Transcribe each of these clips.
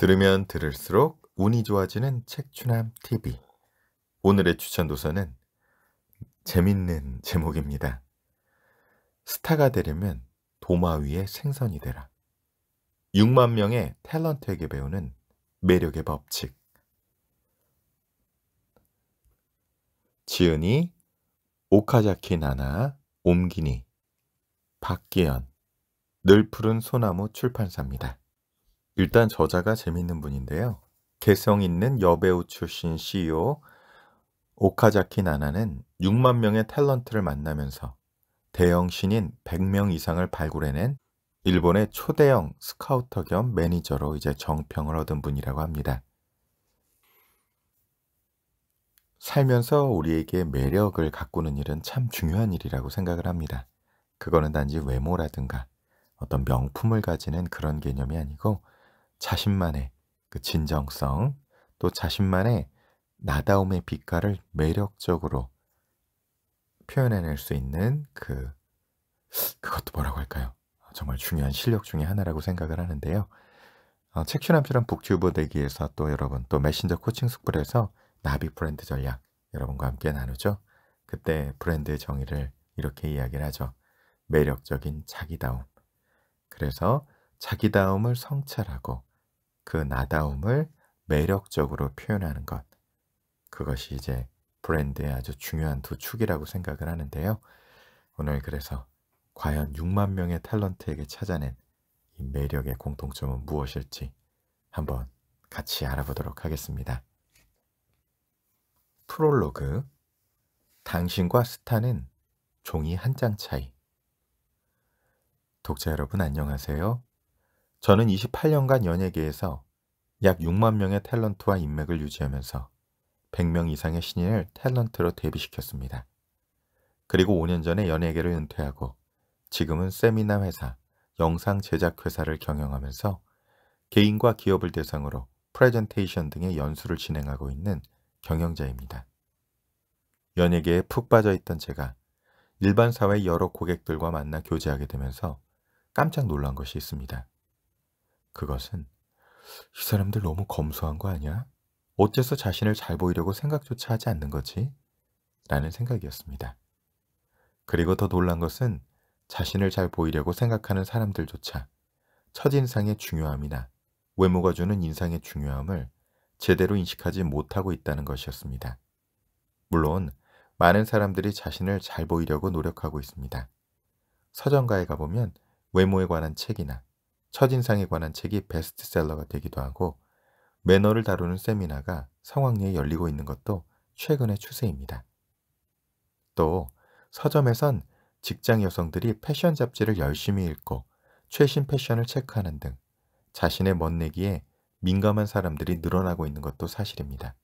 들으면 들을수록 운이 좋아지는 책추남 TV. 오늘의 추천 도서는 재밌는 제목입니다. 스타가 되려면 도마 위에 생선이 되라. 6만 명의 탤런트에게 배우는 매력의 법칙. 지은이, 오카자키 나나, 옴기니, 박기현, 늘 푸른 소나무 출판사입니다. 일단 저자가 재밌는 분인데요. 개성 있는 여배우 출신 CEO 오카자키 나나는 6만 명의 탤런트를 만나면서 대형 신인 100명 이상을 발굴해낸 일본의 초대형 스카우터 겸 매니저로 이제 정평을 얻은 분이라고 합니다. 살면서 우리에게 매력을 가꾸는 일은 참 중요한 일이라고 생각을 합니다. 그거는 단지 외모라든가 어떤 명품을 가지는 그런 개념이 아니고 자신만의 그 진정성, 또 자신만의 나다움의 빛깔을 매력적으로 표현해낼 수 있는 그, 그것도 뭐라고 할까요? 정말 중요한 실력 중의 하나라고 생각을 하는데요. 어, 책슈남처럼 북튜브 대기에서 또 여러분 또 메신저 코칭 스쿨에서 나비 브랜드 전략 여러분과 함께 나누죠. 그때 브랜드의 정의를 이렇게 이야기를 하죠. 매력적인 자기다움. 그래서 자기다움을 성찰하고 그 나다움을 매력적으로 표현하는 것. 그것이 이제 브랜드의 아주 중요한 두 축이라고 생각을 하는데요. 오늘 그래서 과연 6만 명의 탤런트에게 찾아낸 이 매력의 공통점은 무엇일지 한번 같이 알아보도록 하겠습니다. 프롤로그 당신과 스타는 종이 한 장 차이 독자 여러분 안녕하세요. 저는 28년간 연예계에서 약 6만 명의 탤런트와 인맥을 유지하면서 100명 이상의 신인을 탤런트로 데뷔시켰습니다. 그리고 5년 전에 연예계를 은퇴하고 지금은 세미나 회사, 영상 제작 회사를 경영하면서 개인과 기업을 대상으로 프레젠테이션 등의 연수를 진행하고 있는 경영자입니다. 연예계에 푹 빠져있던 제가 일반 사회 여러 고객들과 만나 교제하게 되면서 깜짝 놀란 것이 있습니다. 그것은 이 사람들 너무 검소한 거 아니야? 어째서 자신을 잘 보이려고 생각조차 하지 않는 거지? 라는 생각이었습니다. 그리고 더 놀란 것은 자신을 잘 보이려고 생각하는 사람들조차 첫인상의 중요함이나 외모가 주는 인상의 중요함을 제대로 인식하지 못하고 있다는 것이었습니다. 물론 많은 사람들이 자신을 잘 보이려고 노력하고 있습니다. 서점가에 가보면 외모에 관한 책이나 첫인상에 관한 책이 베스트셀러가 되기도 하고 매너를 다루는 세미나가 성황리에 열리고 있는 것도 최근의 추세입니다. 또 서점에선 직장 여성들이 패션 잡지를 열심히 읽고 최신 패션을 체크하는 등 자신의 멋내기에 민감한 사람들이 늘어나고 있는 것도 사실입니다.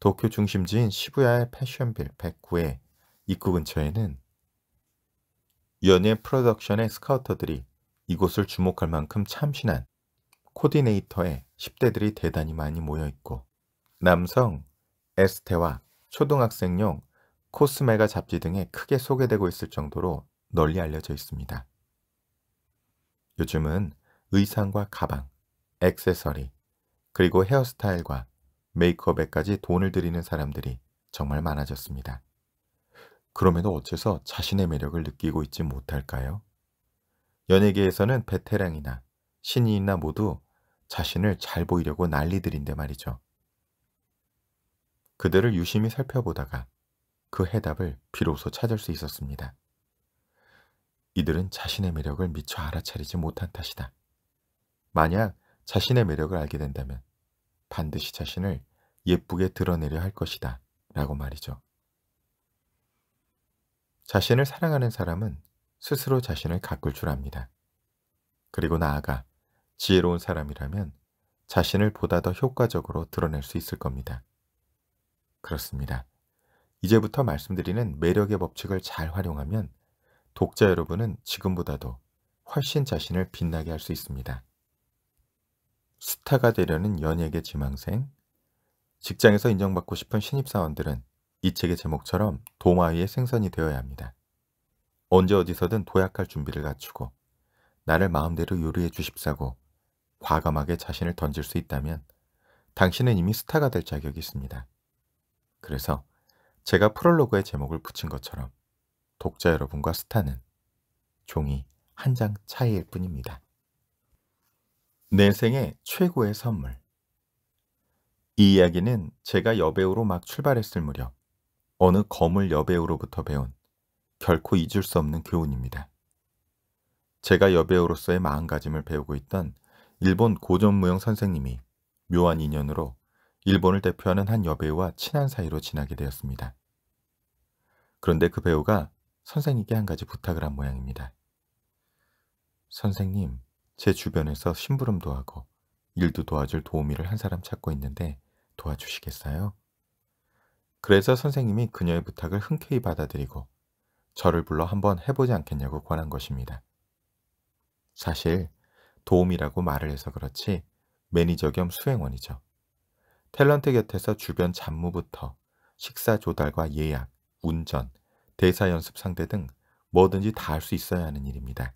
도쿄 중심지인 시부야의 패션빌 109의 입구 근처에는 연예 프로덕션의 스카우터들이 이곳을 주목할 만큼 참신한 코디네이터에 10대들이 대단히 많이 모여 있고 남성 에스테와 초등학생용 코스메가 잡지 등에 크게 소개되고 있을 정도로 널리 알려져 있습니다. 요즘은 의상과 가방, 액세서리, 그리고 헤어스타일과 메이크업에까지 돈을 들이는 사람들이 정말 많아졌습니다. 그럼에도 어째서 자신의 매력을 느끼고 있지 못할까요? 연예계에서는 베테랑이나 신인이나 모두 자신을 잘 보이려고 난리들인데 말이죠. 그들을 유심히 살펴보다가 그 해답을 비로소 찾을 수 있었습니다. 이들은 자신의 매력을 미처 알아차리지 못한 탓이다. 만약 자신의 매력을 알게 된다면 반드시 자신을 예쁘게 드러내려 할 것이다 라고 말이죠. 자신을 사랑하는 사람은 스스로 자신을 가꿀 줄 압니다. 그리고 나아가 지혜로운 사람이라면 자신을 보다 더 효과적으로 드러낼 수 있을 겁니다. 그렇습니다. 이제부터 말씀드리는 매력의 법칙을 잘 활용하면 독자 여러분은 지금보다도 훨씬 자신을 빛나게 할 수 있습니다. 스타가 되려는 연예계 지망생, 직장에서 인정받고 싶은 신입사원들은 이 책의 제목처럼 도마 위의 생선이 되어야 합니다. 언제 어디서든 도약할 준비를 갖추고 나를 마음대로 요리해 주십사고 과감하게 자신을 던질 수 있다면 당신은 이미 스타가 될 자격이 있습니다. 그래서 제가 프롤로그의 제목을 붙인 것처럼 독자 여러분과 스타는 종이 한 장 차이일 뿐입니다. 내생의 최고의 선물 이 이야기는 제가 여배우로 막 출발했을 무렵 어느 거물 여배우로부터 배운 결코 잊을 수 없는 교훈입니다. 제가 여배우로서의 마음가짐을 배우고 있던 일본 고전무용 선생님이 묘한 인연으로 일본을 대표하는 한 여배우와 친한 사이로 지나게 되었습니다. 그런데 그 배우가 선생님께 한 가지 부탁을 한 모양입니다. 선생님, 제 주변에서 심부름도 하고 일도 도와줄 도우미를 한 사람 찾고 있는데 도와주시겠어요? 그래서 선생님이 그녀의 부탁을 흔쾌히 받아들이고 저를 불러 한번 해보지 않겠냐고 권한 것입니다. 사실 도움이라고 말을 해서 그렇지 매니저 겸 수행원이죠. 탤런트 곁에서 주변 잡무부터 식사 조달과 예약, 운전, 대사 연습 상대 등 뭐든지 다 할 수 있어야 하는 일입니다.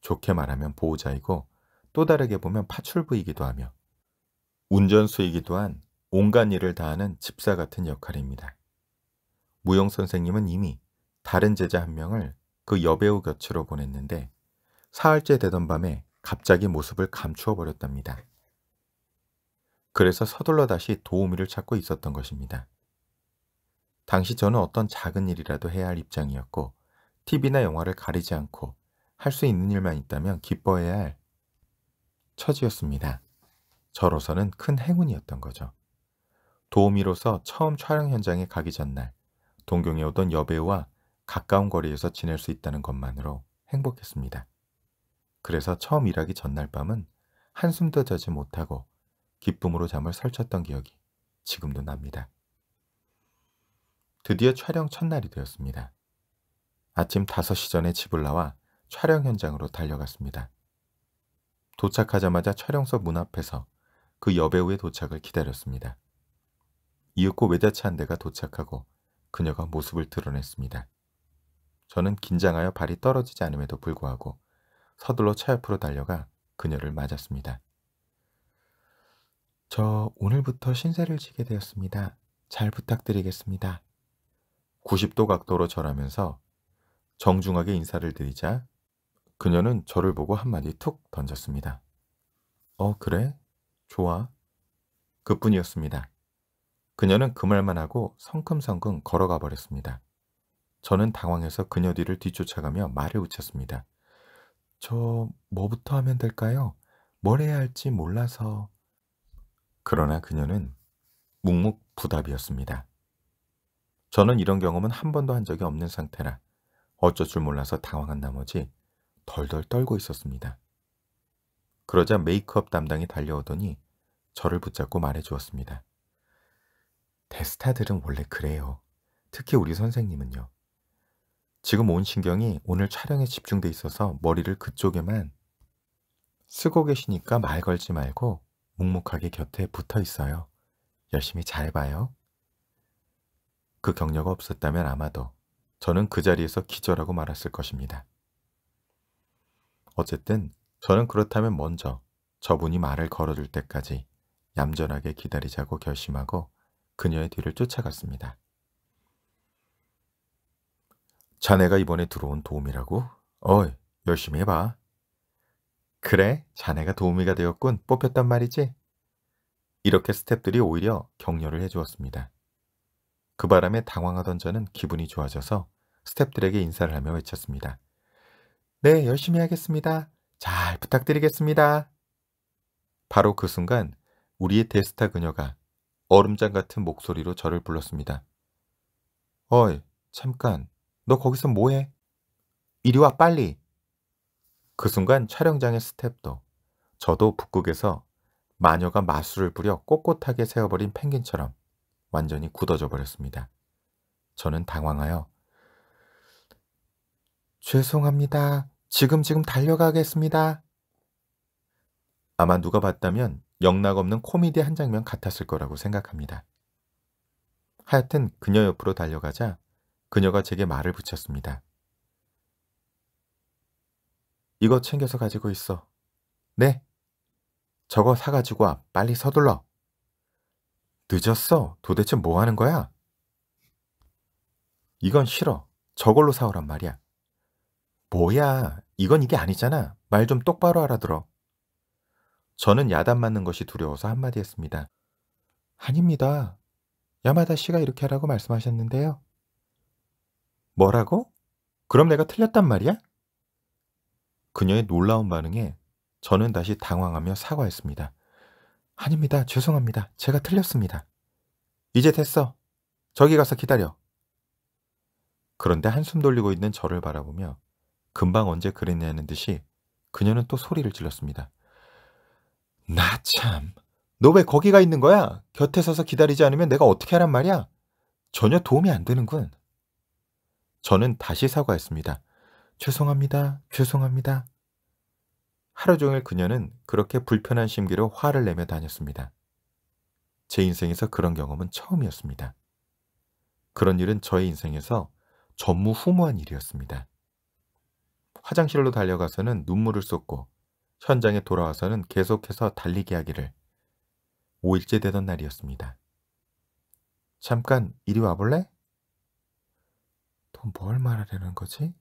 좋게 말하면 보호자이고 또 다르게 보면 파출부이기도 하며 운전수이기도 한 온갖 일을 다하는 집사 같은 역할입니다. 무용 선생님은 이미 다른 제자 한 명을 그 여배우 곁으로 보냈는데 사흘째 되던 밤에 갑자기 모습을 감추어 버렸답니다. 그래서 서둘러 다시 도우미를 찾고 있었던 것입니다. 당시 저는 어떤 작은 일이라도 해야 할 입장이었고 TV나 영화를 가리지 않고 할 수 있는 일만 있다면 기뻐해야 할 처지였습니다. 저로서는 큰 행운이었던 거죠. 도우미로서 처음 촬영 현장에 가기 전날 동경에 오던 여배우와 가까운 거리에서 지낼 수 있다는 것만으로 행복했습니다. 그래서 처음 일하기 전날 밤은 한숨도 자지 못하고 기쁨으로 잠을 설쳤던 기억이 지금도 납니다. 드디어 촬영 첫날이 되었습니다. 아침 5시 전에 집을 나와 촬영 현장으로 달려갔습니다. 도착하자마자 촬영소 문 앞에서 그 여배우의 도착을 기다렸습니다. 이윽고 외자차 한 대가 도착하고 그녀가 모습을 드러냈습니다. 저는 긴장하여 발이 떨어지지 않음에도 불구하고 서둘러 차 옆으로 달려가 그녀를 맞았습니다. 저 오늘부터 신세를 지게 되었습니다. 잘 부탁드리겠습니다. 90도 각도로 절하면서 정중하게 인사를 드리자 그녀는 저를 보고 한마디 툭 던졌습니다. 어, 그래? 좋아. 그뿐이었습니다. 그녀는 그 말만 하고 성큼성큼 걸어가 버렸습니다. 저는 당황해서 그녀 뒤를 뒤쫓아가며 말을 웃쳤습니다. 저 뭐부터 하면 될까요? 뭘 해야 할지 몰라서. 그러나 그녀는 묵묵부답이었습니다. 저는 이런 경험은 한 번도 한 적이 없는 상태라 어쩔 줄 몰라서 당황한 나머지 덜덜 떨고 있었습니다. 그러자 메이크업 담당이 달려오더니 저를 붙잡고 말해 주었습니다. 데스타들은 원래 그래요. 특히 우리 선생님은요. 지금 온 신경이 오늘 촬영에 집중돼 있어서 머리를 그쪽에만 쓰고 계시니까 말 걸지 말고 묵묵하게 곁에 붙어 있어요. 열심히 잘 봐요. 그 격려가 없었다면 아마도 저는 그 자리에서 기절하고 말았을 것입니다. 어쨌든 저는 그렇다면 먼저 저분이 말을 걸어줄 때까지 얌전하게 기다리자고 결심하고 그녀의 뒤를 쫓아갔습니다. 자네가 이번에 들어온 도우미라고? 어이, 열심히 해봐. 그래, 자네가 도우미가 되었군. 뽑혔단 말이지? 이렇게 스탭들이 오히려 격려를 해주었습니다. 그 바람에 당황하던 저는 기분이 좋아져서 스탭들에게 인사를 하며 외쳤습니다. 네, 열심히 하겠습니다. 잘 부탁드리겠습니다. 바로 그 순간 우리의 데스타 그녀가 얼음장 같은 목소리로 저를 불렀습니다. 어이, 잠깐. 너 거기서 뭐해? 이리 와 빨리. 그 순간 촬영장의 스텝도 저도 북극에서 마녀가 마술을 부려 꼿꼿하게 세어버린 펭귄처럼 완전히 굳어져 버렸습니다. 저는 당황하여 죄송합니다. 지금 지금 달려가겠습니다. 아마 누가 봤다면 영락없는 코미디 한 장면 같았을 거라고 생각합니다. 하여튼 그녀 옆으로 달려가자 그녀가 제게 말을 붙였습니다. 이거 챙겨서 가지고 있어. 네. 저거 사가지고 와. 빨리 서둘러. 늦었어. 도대체 뭐 하는 거야? 이건 싫어. 저걸로 사오란 말이야. 뭐야. 이건 이게 아니잖아. 말 좀 똑바로 알아들어. 저는 야단 맞는 것이 두려워서 한마디 했습니다. 아닙니다. 야마다 씨가 이렇게 하라고 말씀하셨는데요. 뭐라고? 그럼 내가 틀렸단 말이야? 그녀의 놀라운 반응에 저는 다시 당황하며 사과했습니다. 아닙니다. 죄송합니다. 제가 틀렸습니다. 이제 됐어. 저기 가서 기다려. 그런데 한숨 돌리고 있는 저를 바라보며 금방 언제 그랬냐는 듯이 그녀는 또 소리를 질렀습니다. 나 참. 너 왜 거기가 있는 거야? 곁에 서서 기다리지 않으면 내가 어떻게 하란 말이야? 전혀 도움이 안 되는군. 저는 다시 사과했습니다. 죄송합니다. 죄송합니다. 하루 종일 그녀는 그렇게 불편한 심기로 화를 내며 다녔습니다. 제 인생에서 그런 경험은 처음이었습니다. 그런 일은 저의 인생에서 전무후무한 일이었습니다. 화장실로 달려가서는 눈물을 쏟고 현장에 돌아와서는 계속해서 달리기 하기를 5일째 되던 날이었습니다. 잠깐 이리 와볼래? 그럼 뭘 말하려는 거지?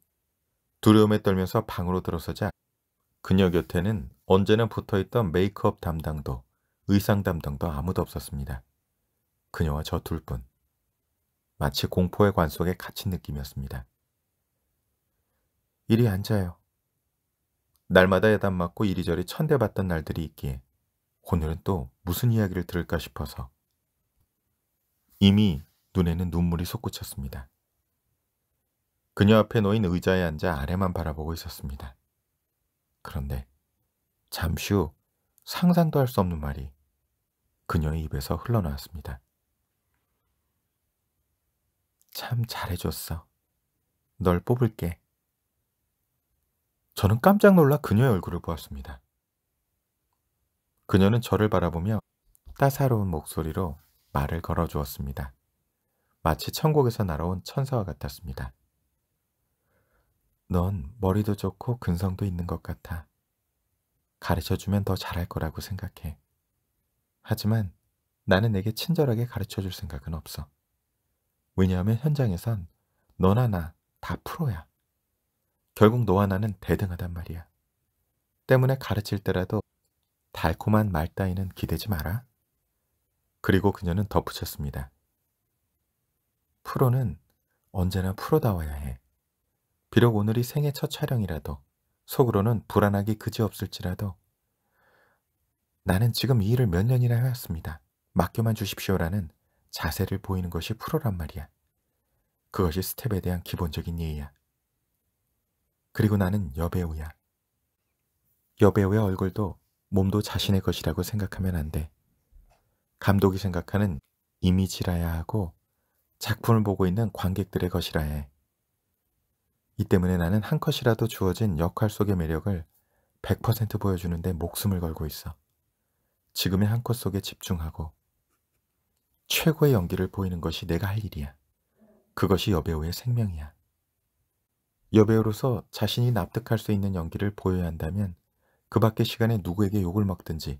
두려움에 떨면서 방으로 들어서자 그녀 곁에는 언제나 붙어있던 메이크업 담당도 의상 담당도 아무도 없었습니다. 그녀와 저 둘뿐. 마치 공포의 관 속에 갇힌 느낌이었습니다. 이리 앉아요. 날마다 야단 맞고 이리저리 천대받던 날들이 있기에 오늘은 또 무슨 이야기를 들을까 싶어서 이미 눈에는 눈물이 솟구쳤습니다. 그녀 앞에 놓인 의자에 앉아 아래만 바라보고 있었습니다. 그런데 잠시 후 상상도 할 수 없는 말이 그녀의 입에서 흘러나왔습니다. 참 잘해줬어. 널 뽑을게. 저는 깜짝 놀라 그녀의 얼굴을 보았습니다. 그녀는 저를 바라보며 따사로운 목소리로 말을 걸어주었습니다. 마치 천국에서 날아온 천사와 같았습니다. 넌 머리도 좋고 근성도 있는 것 같아. 가르쳐주면 더 잘할 거라고 생각해. 하지만 나는 내게 친절하게 가르쳐줄 생각은 없어. 왜냐하면 현장에선 너나 나 다 프로야. 결국 너와 나는 대등하단 말이야. 때문에 가르칠 때라도 달콤한 말 따위는 기대지 마라. 그리고 그녀는 덧붙였습니다. 프로는 언제나 프로다워야 해. 비록 오늘이 생애 첫 촬영이라도 속으로는 불안하기 그지없을지라도 나는 지금 이 일을 몇 년이나 해왔습니다. 맡겨만 주십시오라는 자세를 보이는 것이 프로란 말이야. 그것이 스텝에 대한 기본적인 예의야. 그리고 나는 여배우야. 여배우의 얼굴도 몸도 자신의 것이라고 생각하면 안 돼. 감독이 생각하는 이미지라야 하고 작품을 보고 있는 관객들의 것이라 해. 이 때문에 나는 한 컷이라도 주어진 역할 속의 매력을 100% 보여주는데 목숨을 걸고 있어. 지금의 한 컷 속에 집중하고 최고의 연기를 보이는 것이 내가 할 일이야. 그것이 여배우의 생명이야. 여배우로서 자신이 납득할 수 있는 연기를 보여야 한다면 그 밖의 시간에 누구에게 욕을 먹든지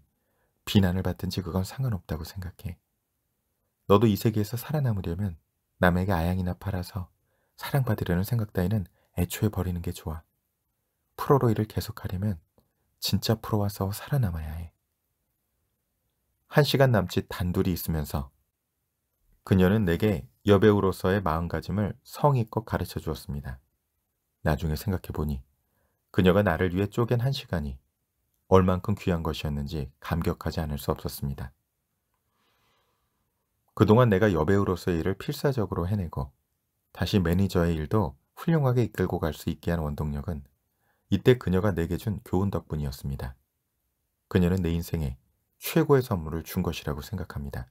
비난을 받든지 그건 상관없다고 생각해. 너도 이 세계에서 살아남으려면 남에게 아양이나 팔아서 사랑받으려는 생각 따위는 애초에 버리는 게 좋아. 프로로 일을 계속하려면 진짜 프로와서 살아남아야 해. 한 시간 남짓 단둘이 있으면서 그녀는 내게 여배우로서의 마음가짐을 성의껏 가르쳐 주었습니다. 나중에 생각해 보니 그녀가 나를 위해 쪼갠 한 시간이 얼만큼 귀한 것이었는지 감격하지 않을 수 없었습니다. 그동안 내가 여배우로서의 일을 필사적으로 해내고 다시 매니저의 일도 훌륭하게 이끌고 갈 수 있게 한 원동력은 이때 그녀가 내게 준 교훈 덕분이었습니다. 그녀는 내 인생에 최고의 선물을 준 것이라고 생각합니다.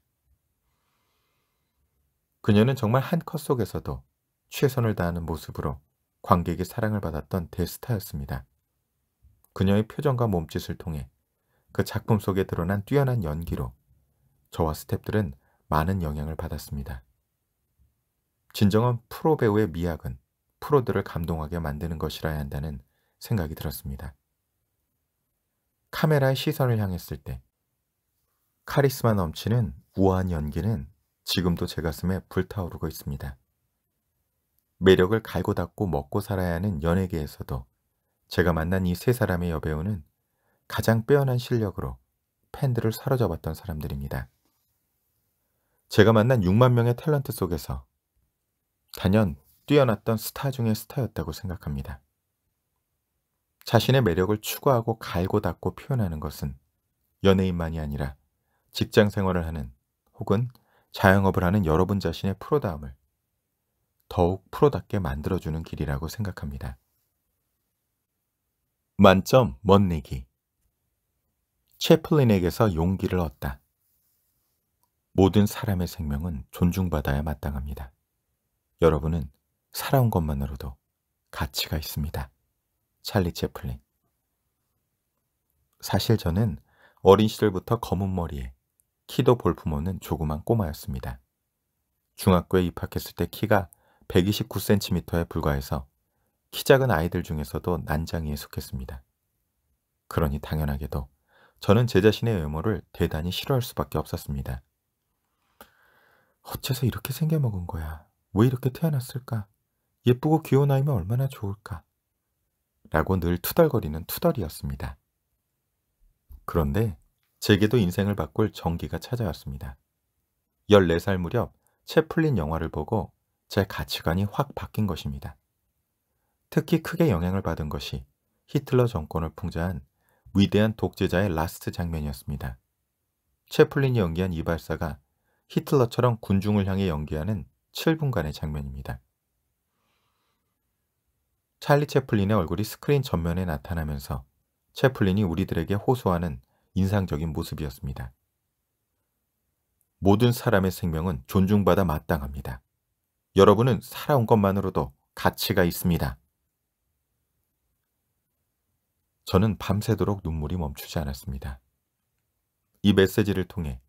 그녀는 정말 한 컷 속에서도 최선을 다하는 모습으로 관객의 사랑을 받았던 대스타였습니다. 그녀의 표정과 몸짓을 통해 그 작품 속에 드러난 뛰어난 연기로 저와 스탭들은 많은 영향을 받았습니다. 진정한 프로 배우의 미학은 프로들을 감동하게 만드는 것이라야 한다는 생각이 들었습니다. 카메라의 시선을 향했을 때 카리스마 넘치는 우아한 연기는 지금도 제 가슴에 불타오르고 있습니다. 매력을 갈고 닦고 먹고 살아야 하는 연예계에서도 제가 만난 이 세 사람의 여배우는 가장 빼어난 실력으로 팬들을 사로잡았던 사람들입니다. 제가 만난 6만 명의 탤런트 속에서 단연 뛰어났던 스타 중의 스타였다고 생각합니다. 자신의 매력을 추구하고 갈고 닦고 표현하는 것은 연예인만이 아니라 직장 생활을 하는 혹은 자영업을 하는 여러분 자신의 프로다움을 더욱 프로답게 만들어주는 길이라고 생각합니다. 만점 멋내기 채플린에게서 용기를 얻다. 모든 사람의 생명은 존중받아야 마땅합니다. 여러분은 살아온 것만으로도 가치가 있습니다. 찰리 채플린 사실 저는 어린 시절부터 검은 머리에 키도 볼품없는 조그만 꼬마였습니다. 중학교에 입학했을 때 키가 129cm에 불과해서 키 작은 아이들 중에서도 난장이에 속했습니다. 그러니 당연하게도 저는 제 자신의 외모를 대단히 싫어할 수밖에 없었습니다. 어째서 이렇게 생겨먹은 거야? 왜 이렇게 태어났을까? 예쁘고 귀여운 아이면 얼마나 좋을까. 라고 늘 투덜거리는 투덜이었습니다. 그런데 제게도 인생을 바꿀 전기가 찾아왔습니다. 14살 무렵 채플린 영화를 보고 제 가치관이 확 바뀐 것입니다. 특히 크게 영향을 받은 것이 히틀러 정권을 풍자한 위대한 독재자의 라스트 장면이었습니다. 채플린이 연기한 이발사가 히틀러처럼 군중을 향해 연기하는 7분간의 장면입니다. 찰리 채플린의 얼굴이 스크린 전면에 나타나면서 채플린이 우리들에게 호소하는 인상적인 모습이었습니다. 모든 사람의 생명은 존중받아 마땅합니다. 여러분은 살아온 것만으로도 가치가 있습니다. 저는 밤새도록 눈물이 멈추지 않았습니다. 이 메시지를 통해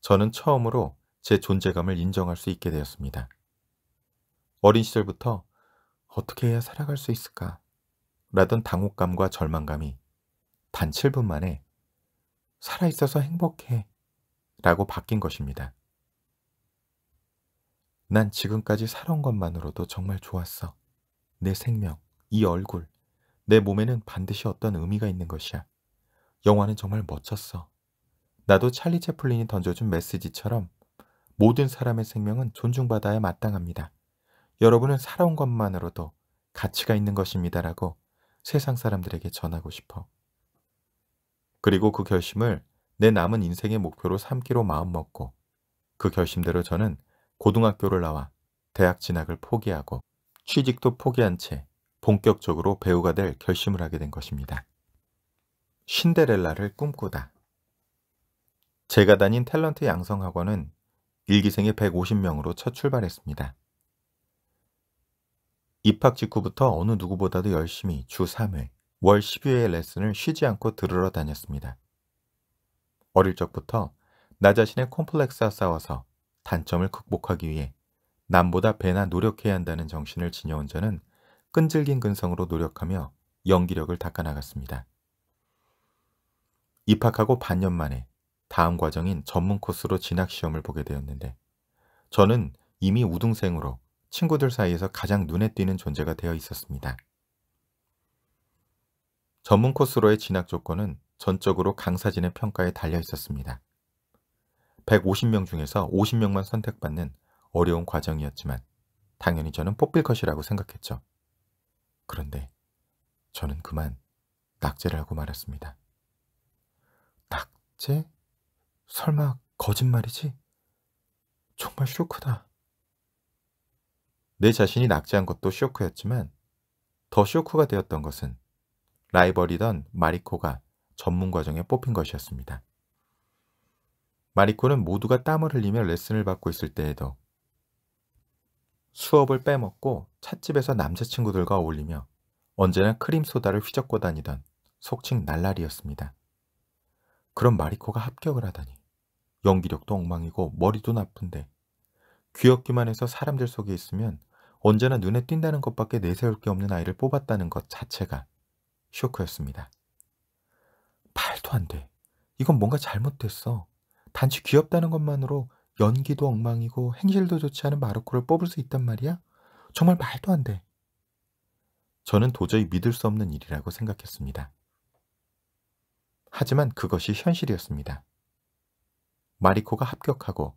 저는 처음으로 제 존재감을 인정할 수 있게 되었습니다. 어린 시절부터 어떻게 해야 살아갈 수 있을까? 라던 당혹감과 절망감이 단 7분 만에 살아있어서 행복해 라고 바뀐 것입니다. 난 지금까지 살아온 것만으로도 정말 좋았어. 내 생명, 이 얼굴, 내 몸에는 반드시 어떤 의미가 있는 것이야. 영화는 정말 멋졌어. 나도 찰리 채플린이 던져준 메시지처럼 모든 사람의 생명은 존중받아야 마땅합니다. 여러분은 살아온 것만으로도 가치가 있는 것입니다라고 세상 사람들에게 전하고 싶어. 그리고 그 결심을 내 남은 인생의 목표로 삼기로 마음먹고 그 결심대로 저는 고등학교를 나와 대학 진학을 포기하고 취직도 포기한 채 본격적으로 배우가 될 결심을 하게 된 것입니다. 신데렐라를 꿈꾸다 제가 다닌 탤런트 양성학원은 일기생의 150명으로 첫 출발했습니다. 입학 직후부터 어느 누구보다도 열심히 주 3회, 월 10회의 레슨을 쉬지 않고 들으러 다녔습니다. 어릴 적부터 나 자신의 콤플렉스와 싸워서 단점을 극복하기 위해 남보다 배나 노력해야 한다는 정신을 지녀온 저는 끈질긴 근성으로 노력하며 연기력을 닦아나갔습니다. 입학하고 반년 만에 다음 과정인 전문 코스로 진학 시험을 보게 되었는데 저는 이미 우등생으로 친구들 사이에서 가장 눈에 띄는 존재가 되어 있었습니다. 전문 코스로의 진학 조건은 전적으로 강사진의 평가에 달려 있었습니다. 150명 중에서 50명만 선택받는 어려운 과정이었지만 당연히 저는 뽑힐 것이라고 생각했죠. 그런데 저는 그만 낙제를 하고 말았습니다. 낙제? 설마 거짓말이지? 정말 쇼크다. 내 자신이 낙제한 것도 쇼크였지만 더 쇼크가 되었던 것은 라이벌이던 마리코가 전문 과정에 뽑힌 것이었습니다. 마리코는 모두가 땀을 흘리며 레슨을 받고 있을 때에도 수업을 빼먹고 찻집에서 남자친구들과 어울리며 언제나 크림소다를 휘젓고 다니던 속칭 날라리였습니다. 그런 마리코가 합격을 하다니 연기력도 엉망이고 머리도 나쁜데 귀엽기만 해서 사람들 속에 있으면 언제나 눈에 띈다는 것밖에 내세울 게 없는 아이를 뽑았다는 것 자체가 쇼크였습니다. 말도 안 돼. 이건 뭔가 잘못됐어. 단지 귀엽다는 것만으로 연기도 엉망이고 행실도 좋지 않은 마르코를 뽑을 수 있단 말이야? 정말 말도 안 돼. 저는 도저히 믿을 수 없는 일이라고 생각했습니다. 하지만 그것이 현실이었습니다. 마리코가 합격하고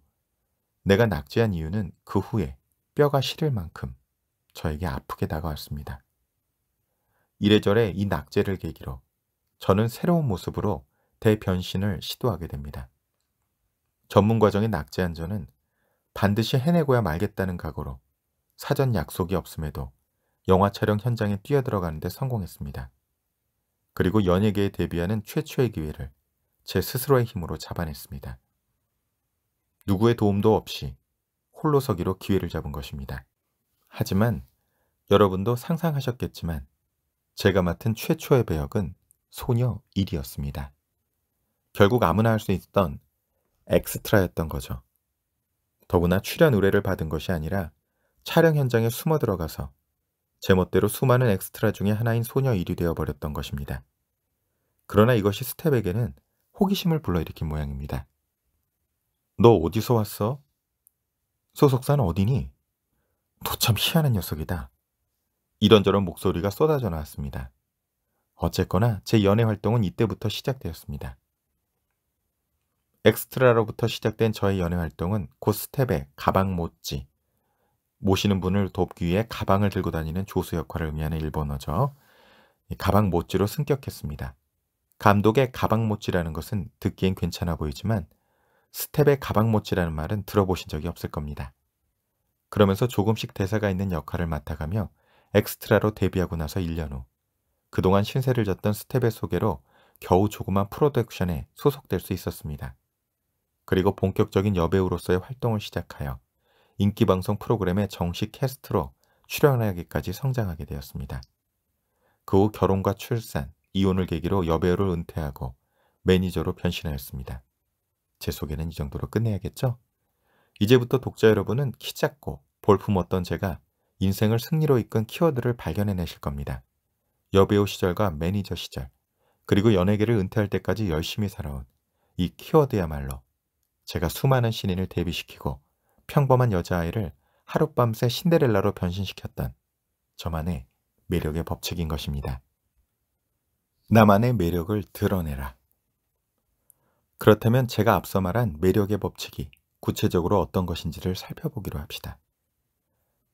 내가 낙제한 이유는 그 후에 뼈가 시릴 만큼 저에게 아프게 다가왔습니다. 이래저래 이 낙제를 계기로 저는 새로운 모습으로 대변신을 시도하게 됩니다. 전문 과정의 낙제 한 저는 반드시 해내고야 말겠다는 각오로 사전 약속이 없음에도 영화 촬영 현장에 뛰어들어가는데 성공했습니다. 그리고 연예계에 데뷔하는 최초의 기회를 제 스스로의 힘으로 잡아냈습니다. 누구의 도움도 없이 홀로서기로 기회를 잡은 것입니다. 하지만 여러분도 상상하셨겠지만 제가 맡은 최초의 배역은 소녀 1이었습니다. 결국 아무나 할 수 있던 엑스트라였던 거죠. 더구나 출연 의뢰를 받은 것이 아니라 촬영 현장에 숨어 들어가서 제멋대로 수많은 엑스트라 중에 하나인 소녀 1이 되어버렸던 것입니다. 그러나 이것이 스텝에게는 호기심을 불러일으킨 모양입니다. 너 어디서 왔어? 소속사는 어디니? 도참 희한한 녀석이다. 이런저런 목소리가 쏟아져 나왔습니다. 어쨌거나 제 연애 활동은 이때부터 시작되었습니다. 엑스트라로부터 시작된 저의 연애 활동은 곧 스텝의 가방 못지, 모시는 분을 돕기 위해 가방을 들고 다니는 조수 역할을 의미하는 일본어죠. 가방 못지로 승격했습니다. 감독의 가방 못지라는 것은 듣기엔 괜찮아 보이지만 스텝의 가방모찌라는 말은 들어보신 적이 없을 겁니다. 그러면서 조금씩 대사가 있는 역할을 맡아가며 엑스트라로 데뷔하고 나서 1년 후 그동안 신세를 졌던 스텝의 소개로 겨우 조그만 프로덕션에 소속될 수 있었습니다. 그리고 본격적인 여배우로서의 활동을 시작하여 인기방송 프로그램의 정식 캐스트로 출연하기까지 성장하게 되었습니다. 그 후 결혼과 출산, 이혼을 계기로 여배우를 은퇴하고 매니저로 변신하였습니다. 제 소개는 이 정도로 끝내야겠죠? 이제부터 독자 여러분은 키 작고 볼품없던 제가 인생을 승리로 이끈 키워드를 발견해내실 겁니다. 여배우 시절과 매니저 시절, 그리고 연예계를 은퇴할 때까지 열심히 살아온 이 키워드야말로 제가 수많은 신인을 데뷔시키고 평범한 여자아이를 하룻밤새 신데렐라로 변신시켰던 저만의 매력의 법칙인 것입니다. 나만의 매력을 드러내라. 그렇다면 제가 앞서 말한 매력의 법칙이 구체적으로 어떤 것인지를 살펴보기로 합시다.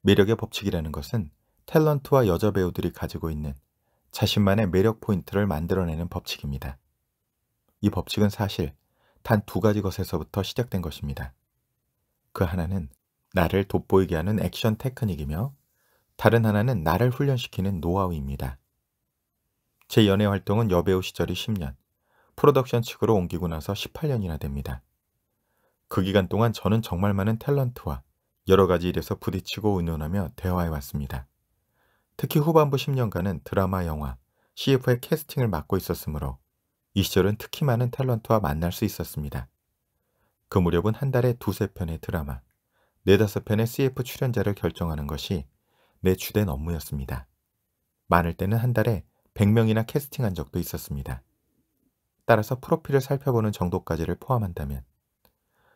매력의 법칙이라는 것은 탤런트와 여자 배우들이 가지고 있는 자신만의 매력 포인트를 만들어내는 법칙입니다. 이 법칙은 사실 단 두 가지 것에서부터 시작된 것입니다. 그 하나는 나를 돋보이게 하는 액션 테크닉이며 다른 하나는 나를 훈련시키는 노하우입니다. 제 연애 활동은 여배우 시절이 10년, 프로덕션 측으로 옮기고 나서 18년이나 됩니다. 그 기간 동안 저는 정말 많은 탤런트와 여러 가지 일에서 부딪히고 의논하며 대화해 왔습니다. 특히 후반부 10년간은 드라마, 영화, CF의 캐스팅을 맡고 있었으므로 이 시절은 특히 많은 탤런트와 만날 수 있었습니다. 그 무렵은 한 달에 두세 편의 드라마, 네다섯 편의 CF 출연자를 결정하는 것이 내 주된 업무였습니다. 많을 때는 한 달에 100명이나 캐스팅한 적도 있었습니다. 따라서 프로필을 살펴보는 정도까지를 포함한다면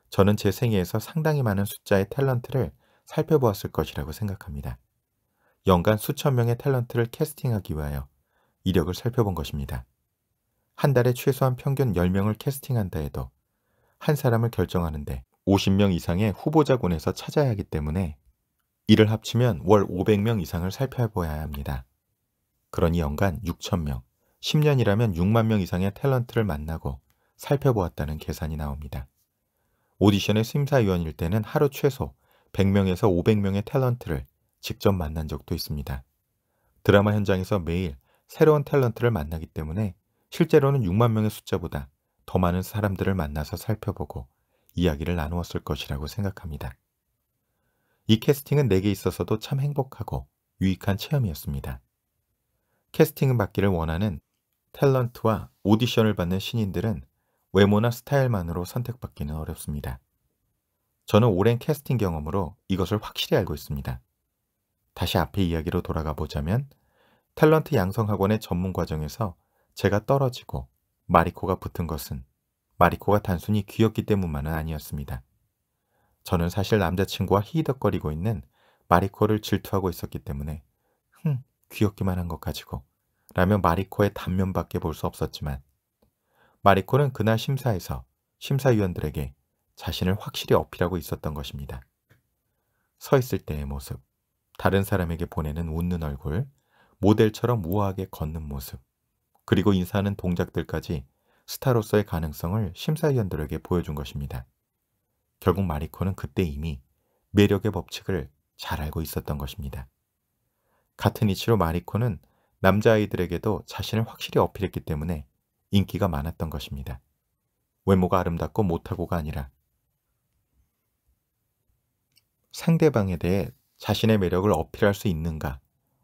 저는 제 생애에서 상당히 많은 숫자의 탤런트를 살펴보았을 것이라고 생각합니다. 연간 수천 명의 탤런트를 캐스팅하기 위하여 이력을 살펴본 것입니다. 한 달에 최소한 평균 10명을 캐스팅한다 해도 한 사람을 결정하는데 50명 이상의 후보자군에서 찾아야 하기 때문에 이를 합치면 월 500명 이상을 살펴보아야 합니다. 그러니 연간 6천명 10년이라면 6만 명 이상의 탤런트를 만나고 살펴보았다는 계산이 나옵니다. 오디션의 심사위원일 때는 하루 최소 100명에서 500명의 탤런트를 직접 만난 적도 있습니다. 드라마 현장에서 매일 새로운 탤런트를 만나기 때문에 실제로는 6만 명의 숫자보다 더 많은 사람들을 만나서 살펴보고 이야기를 나누었을 것이라고 생각합니다. 이 캐스팅은 내게 있어서도 참 행복하고 유익한 체험이었습니다. 캐스팅을 받기를 원하는 탤런트와 오디션을 받는 신인들은 외모나 스타일만으로 선택받기는 어렵습니다. 저는 오랜 캐스팅 경험으로 이것을 확실히 알고 있습니다. 다시 앞에 이야기로 돌아가 보자면 탤런트 양성학원의 전문 과정에서 제가 떨어지고 마리코가 붙은 것은 마리코가 단순히 귀엽기 때문만은 아니었습니다. 저는 사실 남자친구와 히덕거리고 있는 마리코를 질투하고 있었기 때문에 흥 귀엽기만 한 것 가지고 라며 마리코의 단면밖에 볼 수 없었지만 마리코는 그날 심사에서 심사위원들에게 자신을 확실히 어필하고 있었던 것입니다. 서 있을 때의 모습, 다른 사람에게 보내는 웃는 얼굴, 모델처럼 우아하게 걷는 모습, 그리고 인사하는 동작들까지 스타로서의 가능성을 심사위원들에게 보여준 것입니다. 결국 마리코는 그때 이미 매력의 법칙을 잘 알고 있었던 것입니다. 같은 이치로 마리코는 남자아이들에게도 자신을 확실히 어필했기 때문에 인기가 많았던 것입니다. 외모가 아름답고 못하고가 아니라 상대방에 대해 자신의 매력을 어필할 수 있는가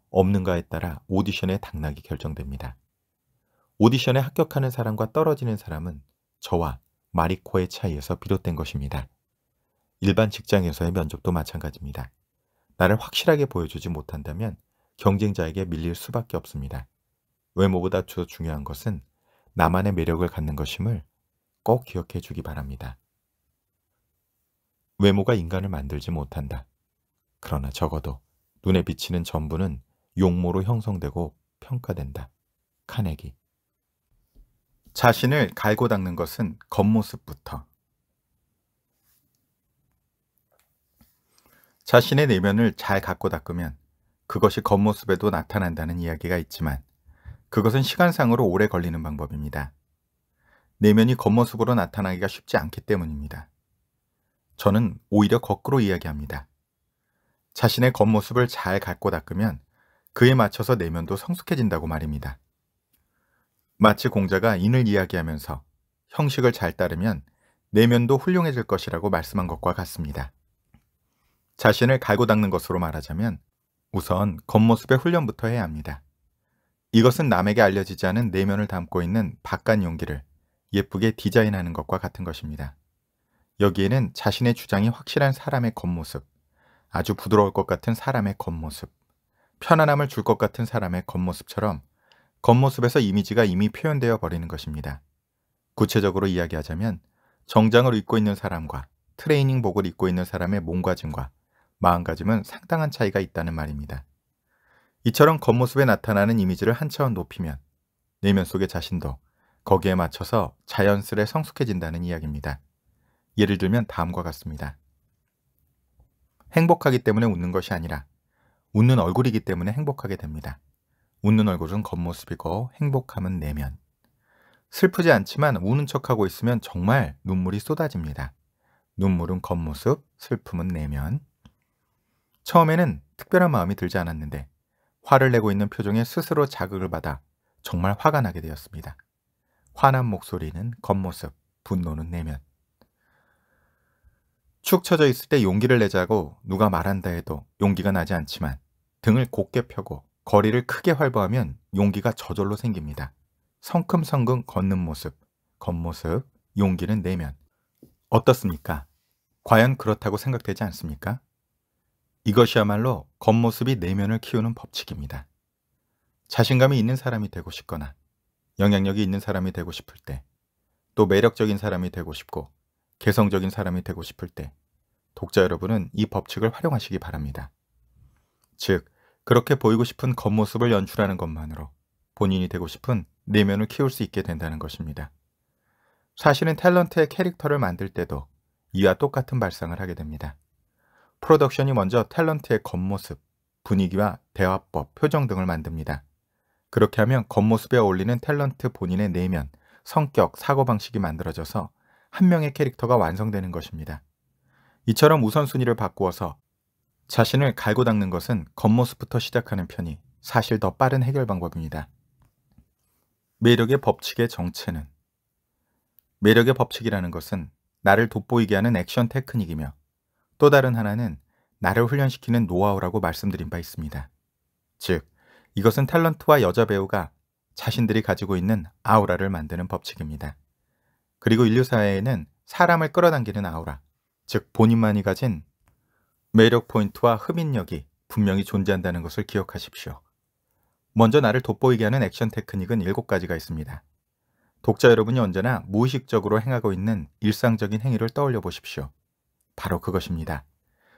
없는가에 따라 오디션의 당락이 결정됩니다. 오디션에 합격하는 사람과 떨어지는 사람은 저와 마리코의 차이에서 비롯된 것입니다. 일반 직장에서의 면접도 마찬가지입니다. 나를 확실하게 보여주지 못한다면 경쟁자에게 밀릴 수밖에 없습니다. 외모보다 더 중요한 것은 나만의 매력을 갖는 것임을 꼭 기억해 주기 바랍니다. 외모가 인간을 만들지 못한다. 그러나 적어도 눈에 비치는 전부는 용모로 형성되고 평가된다. 카네기 자신을 갈고 닦는 것은 겉모습부터 자신의 내면을 잘 갖고 닦으면 그것이 겉모습에도 나타난다는 이야기가 있지만 그것은 시간상으로 오래 걸리는 방법입니다. 내면이 겉모습으로 나타나기가 쉽지 않기 때문입니다. 저는 오히려 거꾸로 이야기합니다. 자신의 겉모습을 잘 갖고 닦으면 그에 맞춰서 내면도 성숙해진다고 말입니다. 마치 공자가 인을 이야기하면서 형식을 잘 따르면 내면도 훌륭해질 것이라고 말씀한 것과 같습니다. 자신을 갈고 닦는 것으로 말하자면 우선 겉모습의 훈련부터 해야 합니다. 이것은 남에게 알려지지 않은 내면을 담고 있는 바깥 용기를 예쁘게 디자인하는 것과 같은 것입니다. 여기에는 자신의 주장이 확실한 사람의 겉모습, 아주 부드러울 것 같은 사람의 겉모습, 편안함을 줄 것 같은 사람의 겉모습처럼 겉모습에서 이미지가 이미 표현되어 버리는 것입니다. 구체적으로 이야기하자면 정장을 입고 있는 사람과 트레이닝복을 입고 있는 사람의 몸과 증과 마음가짐은 상당한 차이가 있다는 말입니다. 이처럼 겉모습에 나타나는 이미지를 한 차원 높이면 내면 속의 자신도 거기에 맞춰서 자연스레 성숙해진다는 이야기입니다. 예를 들면 다음과 같습니다. 행복하기 때문에 웃는 것이 아니라 웃는 얼굴이기 때문에 행복하게 됩니다. 웃는 얼굴은 겉모습이고 행복함은 내면. 슬프지 않지만 우는 척하고 있으면 정말 눈물이 쏟아집니다. 눈물은 겉모습, 슬픔은 내면. 처음에는 특별한 마음이 들지 않았는데 화를 내고 있는 표정에 스스로 자극을 받아 정말 화가 나게 되었습니다. 화난 목소리는 겉모습, 분노는 내면. 축 처져 있을 때 용기를 내자고 누가 말한다 해도 용기가 나지 않지만 등을 곧게 펴고 거리를 크게 활보하면 용기가 저절로 생깁니다. 성큼성큼 걷는 모습, 겉모습, 용기는 내면. 어떻습니까? 과연 그렇다고 생각되지 않습니까? 이것이야말로 겉모습이 내면을 키우는 법칙입니다. 자신감이 있는 사람이 되고 싶거나 영향력이 있는 사람이 되고 싶을 때, 또 매력적인 사람이 되고 싶고 개성적인 사람이 되고 싶을 때 독자 여러분은 이 법칙을 활용하시기 바랍니다. 즉, 그렇게 보이고 싶은 겉모습을 연출하는 것만으로 본인이 되고 싶은 내면을 키울 수 있게 된다는 것입니다. 사실은 탤런트의 캐릭터를 만들 때도 이와 똑같은 발상을 하게 됩니다. 프로덕션이 먼저 탤런트의 겉모습, 분위기와 대화법, 표정 등을 만듭니다. 그렇게 하면 겉모습에 어울리는 탤런트 본인의 내면, 성격, 사고방식이 만들어져서 한 명의 캐릭터가 완성되는 것입니다. 이처럼 우선순위를 바꾸어서 자신을 갈고 닦는 것은 겉모습부터 시작하는 편이 사실 더 빠른 해결 방법입니다. 매력의 법칙의 정체는 매력의 법칙이라는 것은 나를 돋보이게 하는 액션 테크닉이며 또 다른 하나는 나를 훈련시키는 노하우라고 말씀드린 바 있습니다. 즉, 이것은 탤런트와 여자 배우가 자신들이 가지고 있는 아우라를 만드는 법칙입니다. 그리고 인류 사회에는 사람을 끌어당기는 아우라, 즉 본인만이 가진 매력 포인트와 흡인력이 분명히 존재한다는 것을 기억하십시오. 먼저 나를 돋보이게 하는 액션 테크닉은 7가지가 있습니다. 독자 여러분이 언제나 무의식적으로 행하고 있는 일상적인 행위를 떠올려 보십시오. 바로 그것입니다.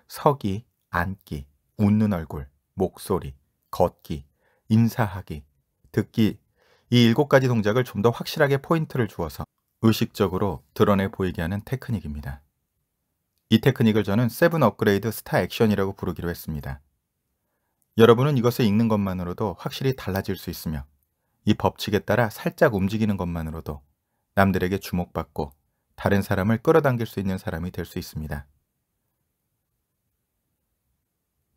서기, 앉기, 웃는 얼굴, 목소리, 걷기, 인사하기, 듣기 이 일곱 가지 동작을 좀 더 확실하게 포인트를 주어서 의식적으로 드러내 보이게 하는 테크닉입니다. 이 테크닉을 저는 세븐 업그레이드 스타 액션이라고 부르기로 했습니다. 여러분은 이것을 읽는 것만으로도 확실히 달라질 수 있으며 이 법칙에 따라 살짝 움직이는 것만으로도 남들에게 주목받고 다른 사람을 끌어당길 수 있는 사람이 될 수 있습니다.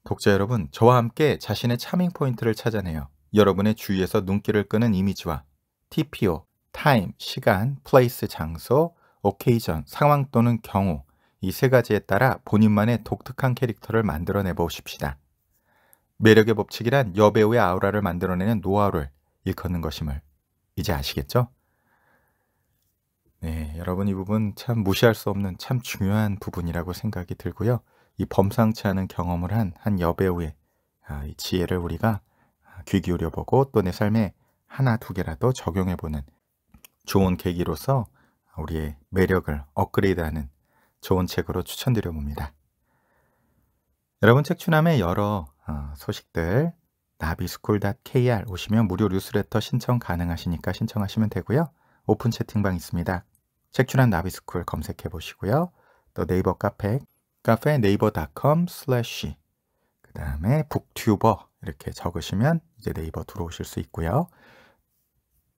독자 여러분, 저와 함께 자신의 차밍 포인트를 찾아내요. 여러분의 주위에서 눈길을 끄는 이미지와 TPO, 타임, 시간, 플레이스, 장소, 오케이전, 상황 또는 경우 이 세 가지에 따라 본인만의 독특한 캐릭터를 만들어내 보십시다. 매력의 법칙이란 여배우의 아우라를 만들어내는 노하우를 일컫는 것임을 이제 아시겠죠? 네, 여러분 이 부분 참 무시할 수 없는 참 중요한 부분이라고 생각이 들고요. 이 범상치 않은 경험을 한 한 여배우의 아, 이 지혜를 우리가 아, 귀 기울여보고 또 내 삶에 하나 두 개라도 적용해보는 좋은 계기로서 우리의 매력을 업그레이드하는 좋은 책으로 추천드려 봅니다. 여러분 책추남의 여러 어, 소식들 나비스쿨.kr 오시면 무료 뉴스레터 신청 가능하시니까 신청하시면 되고요. 오픈 채팅방 있습니다. 책추남 나비스쿨 검색해 보시고요. 또 네이버 카페 카페 네이버닷컴 슬래시 그 다음에 북튜버 이렇게 적으시면 이제 네이버 들어오실 수 있고요.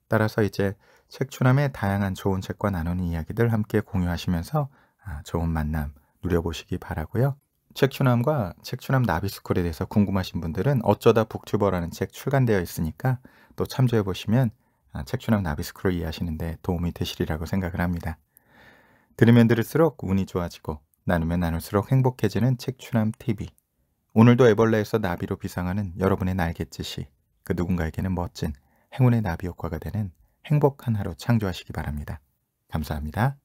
따라서 이제 책추남의 다양한 좋은 책과 나누는 이야기들 함께 공유하시면서 아, 좋은 만남 누려보시기 바라고요. 책추남과 책추남 나비스쿨에 대해서 궁금하신 분들은 어쩌다 북튜버라는 책 출간되어 있으니까 또 참조해 보시면 아, 책추남 나비스쿨을 이해하시는데 도움이 되시리라고 생각을 합니다. 들으면 들을수록 운이 좋아지고 나누면 나눌수록 행복해지는 책추남 TV. 오늘도 애벌레에서 나비로 비상하는 여러분의 날갯짓이 그 누군가에게는 멋진 행운의 나비 효과가 되는 행복한 하루 창조하시기 바랍니다. 감사합니다.